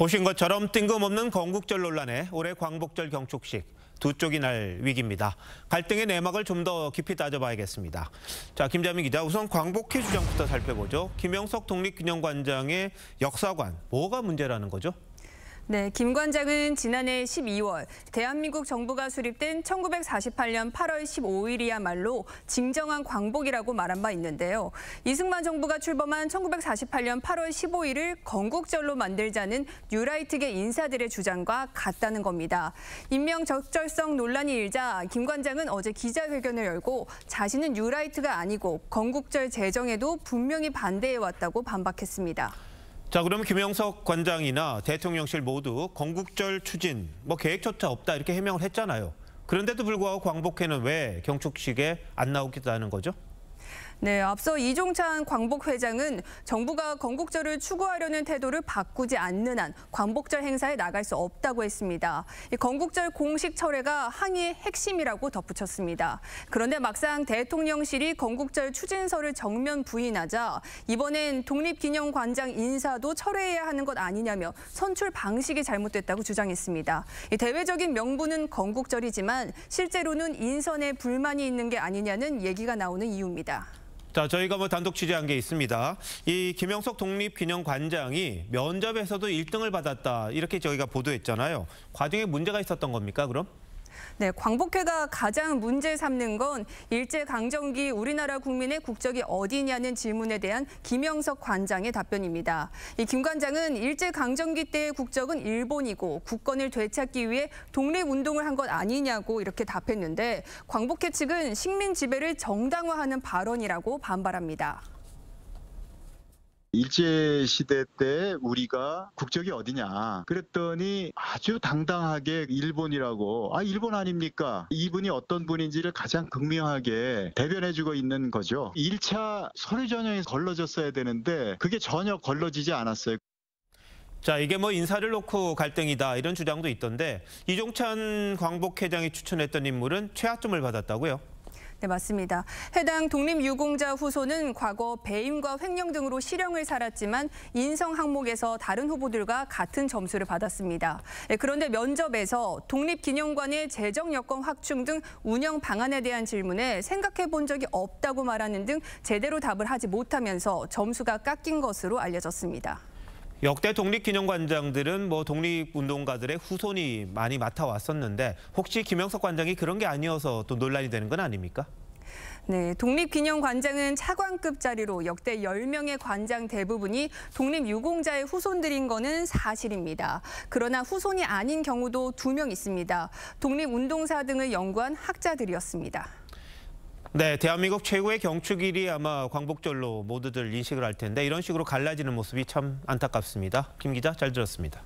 보신 것처럼 뜬금없는 건국절 논란에 올해 광복절 경축식 두 쪽이 날 위기입니다. 갈등의 내막을 좀 더 깊이 따져봐야겠습니다. 자, 김자민 기자, 우선 광복회 주장부터 살펴보죠. 김영석 독립기념관장의 역사관, 뭐가 문제라는 거죠? 네, 김 관장은 지난해 12월 대한민국 정부가 수립된 1948년 8월 15일이야말로 진정한 광복이라고 말한 바 있는데요. 이승만 정부가 출범한 1948년 8월 15일을 건국절로 만들자는 뉴라이트계 인사들의 주장과 같다는 겁니다. 인명 적절성 논란이 일자 김 관장은 어제 기자회견을 열고 자신은 뉴라이트가 아니고 건국절 제정에도 분명히 반대해왔다고 반박했습니다. 자, 그러면 김영석 관장이나 대통령실 모두 건국절 추진, 뭐 계획조차 없다 이렇게 해명을 했잖아요. 그런데도 불구하고 광복회는 왜 경축식에 안 나오겠다는 거죠? 네, 앞서 이종찬 광복 회장은 정부가 건국절을 추구하려는 태도를 바꾸지 않는 한 광복절 행사에 나갈 수 없다고 했습니다. 이 건국절 공식 철회가 항의의 핵심이라고 덧붙였습니다. 그런데 막상 대통령실이 건국절 추진서를 정면 부인하자 이번엔 독립기념관장 인사도 철회해야 하는 것 아니냐며 선출 방식이 잘못됐다고 주장했습니다. 이 대외적인 명분은 건국절이지만 실제로는 인선에 불만이 있는 게 아니냐는 얘기가 나오는 이유입니다. 자, 저희가 뭐 단독 취재한 게 있습니다. 이 김영석 독립기념관장이 면접에서도 1등을 받았다. 이렇게 저희가 보도했잖아요. 과정에 문제가 있었던 겁니까, 그럼? 네, 광복회가 가장 문제 삼는 건 일제강점기 우리나라 국민의 국적이 어디냐는 질문에 대한 김영석 관장의 답변입니다. 이 김 관장은 일제강점기 때의 국적은 일본이고 국권을 되찾기 위해 독립운동을 한 것 아니냐고 이렇게 답했는데 광복회 측은 식민 지배를 정당화하는 발언이라고 반발합니다. 일제시대 때 우리가 국적이 어디냐 그랬더니 아주 당당하게 일본이라고 아 일본 아닙니까 이분이 어떤 분인지를 가장 극명하게 대변해주고 있는 거죠 1차 서류 전형이 걸러졌어야 되는데 그게 전혀 걸러지지 않았어요 자, 이게 뭐 인사를 놓고 갈등이다 이런 주장도 있던데 이종찬 광복회장이 추천했던 인물은 최하점을 받았다고요? 네, 맞습니다. 해당 독립유공자 후소는 과거 배임과 횡령 등으로 실형을 살았지만 인성 항목에서 다른 후보들과 같은 점수를 받았습니다. 네, 그런데 면접에서 독립기념관의 재정 여건 확충 등 운영 방안에 대한 질문에 생각해 본 적이 없다고 말하는 등 제대로 답을 하지 못하면서 점수가 깎인 것으로 알려졌습니다. 역대 독립기념관장들은 뭐 독립운동가들의 후손이 많이 맡아왔었는데 혹시 김영석 관장이 그런 게 아니어서 또 논란이 되는 건 아닙니까? 네, 독립기념관장은 차관급 자리로 역대 10명의 관장 대부분이 독립유공자의 후손들인 것은 사실입니다. 그러나 후손이 아닌 경우도 2명 있습니다. 독립운동사 등을 연구한 학자들이었습니다. 네, 대한민국 최고의 경축일이 아마 광복절로 모두들 인식을 할 텐데 이런 식으로 갈라지는 모습이 참 안타깝습니다. 김 기자 잘 들었습니다.